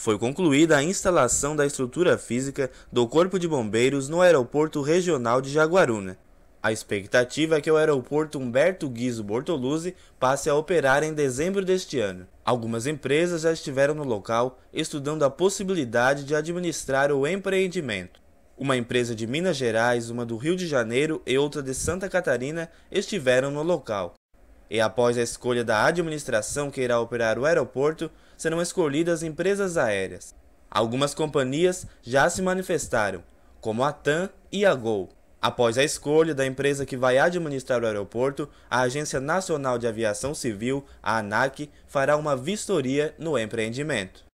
foi concluída a instalação da estrutura física do Corpo de Bombeiros no Aeroporto Regional de Jaguaruna. A expectativa é que o aeroporto Humberto Guizo Bortoluzzi passe a operar em dezembro deste ano. Algumas empresas já estiveram no local estudando a possibilidade de administrar o empreendimento. Uma empresa de Minas Gerais, uma do Rio de Janeiro e outra de Santa Catarina estiveram no local. E após a escolha da administração que irá operar o aeroporto, serão escolhidas empresas aéreas. Algumas companhias já se manifestaram, como a TAM e a Gol. Após a escolha da empresa que vai administrar o aeroporto, a Agência Nacional de Aviação Civil, a ANAC, fará uma vistoria no empreendimento.